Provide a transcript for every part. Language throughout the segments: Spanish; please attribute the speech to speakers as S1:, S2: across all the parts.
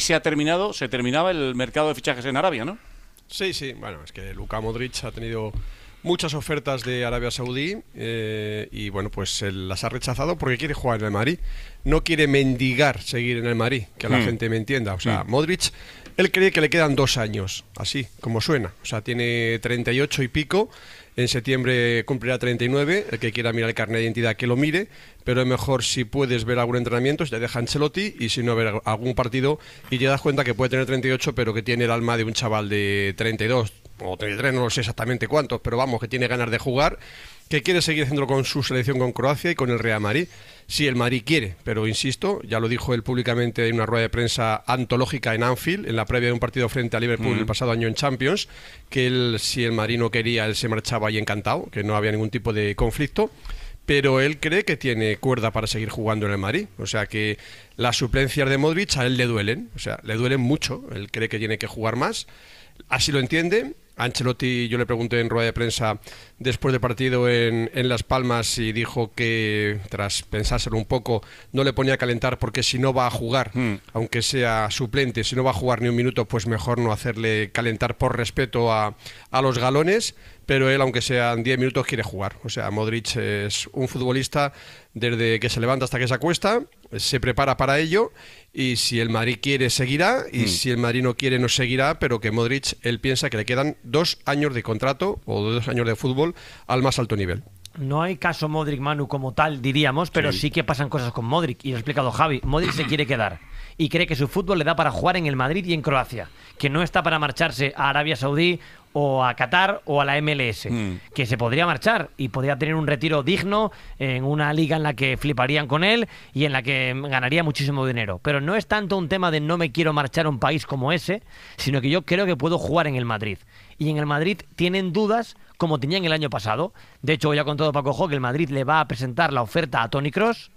S1: se ha terminado, se terminaba el mercado de fichajes en Arabia, ¿no? Sí, sí, bueno, es que Luka Modric ha tenido muchas ofertas de Arabia Saudí eh, y bueno, pues él las ha rechazado porque quiere jugar en el Madrid, no quiere mendigar seguir en el Madrid, que la hmm. gente me entienda. O sea, hmm. Modric, él cree que le quedan dos años, así como suena. O sea, tiene 38 y pico en septiembre cumplirá 39. El que quiera mirar el carnet de identidad que lo mire. Pero es mejor si puedes ver algún entrenamiento, Ya te deja Ancelotti. Y si no, ver algún partido. Y te das cuenta que puede tener 38, pero que tiene el alma de un chaval de 32 o 33, no lo sé exactamente cuántos. Pero vamos, que tiene ganas de jugar que quiere seguir haciendo con su selección con Croacia y con el Real Madrid. Si el Madrid quiere, pero insisto, ya lo dijo él públicamente en una rueda de prensa antológica en Anfield, en la previa de un partido frente a Liverpool el mm. pasado año en Champions, que él, si el Madrid no quería, él se marchaba y encantado, que no había ningún tipo de conflicto pero él cree que tiene cuerda para seguir jugando en el Madrid. O sea que las suplencias de Modric a él le duelen, o sea, le duelen mucho. Él cree que tiene que jugar más, así lo entiende Ancelotti, yo le pregunté en rueda de prensa después del partido en, Las Palmas y dijo que, tras pensárselo un poco, no le ponía a calentar porque si no va a jugar, mm. aunque sea suplente, si no va a jugar ni un minuto, pues mejor no hacerle calentar por respeto a, a los galones. Pero él, aunque sean 10 minutos, quiere jugar. O sea, Modric es un futbolista desde que se levanta hasta que se acuesta se prepara para ello y si el Madrid quiere seguirá y mm. si el Madrid no quiere no seguirá, pero que Modric él piensa que le quedan dos años de contrato o dos años de fútbol al más alto nivel
S2: no hay caso Modric Manu como tal, diríamos, pero sí. que pasan cosas con Modric. Y lo ha explicado Javi. Modric se quiere quedar y cree que su fútbol le da para jugar en el Madrid y en Croacia, que no está para marcharse a Arabia Saudí o a Qatar o a la MLS, mm. que se podría marchar y podría tener un retiro digno en una liga en la que fliparían con él y en la que ganaría muchísimo dinero. Pero no es tanto un tema de no me quiero marchar a un país como ese, sino que yo creo que puedo jugar en el Madrid. Y en el Madrid tienen dudas como tenían el año pasado. De hecho, hoy ha contado Paco Jo que el Madrid le va a presentar la oferta a Tony Cross,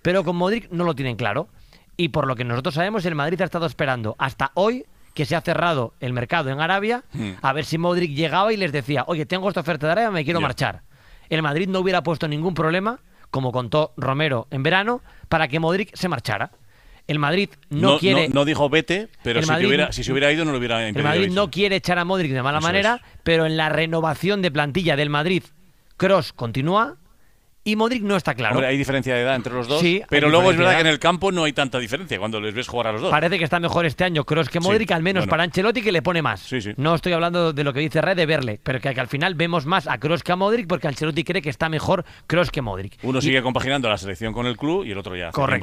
S2: pero con Modric no lo tienen claro. Y por lo que nosotros sabemos, el Madrid ha estado esperando hasta hoy que se ha cerrado el mercado en Arabia, hmm. a ver si Modric llegaba y les decía, oye, tengo esta oferta de Arabia, me quiero marchar. El Madrid no hubiera puesto ningún problema, como contó Romero en verano, para que Modric se marchara. El Madrid no, quiere. No, dijo vete, pero si, se hubiera ido no lo hubiera impedido. El Madrid no quiere echar a Modric de mala manera, pero en la renovación de plantilla del Madrid, Cross continúa, y Modric no está claro. hay diferencia de edad entre los dos, pero luego es verdad que en el campo no hay tanta diferencia cuando les ves jugar a los dos. Parece que está mejor este año Cross que Modric, al menos para Ancelotti que le pone más. no estoy hablando de lo que dice Red de verle, pero que, al final vemos más a Cross que a Modric porque Ancelotti cree que está mejor Cross que Modric.
S1: Uno sigue compaginando la selección con el club y el otro ya. Correcto.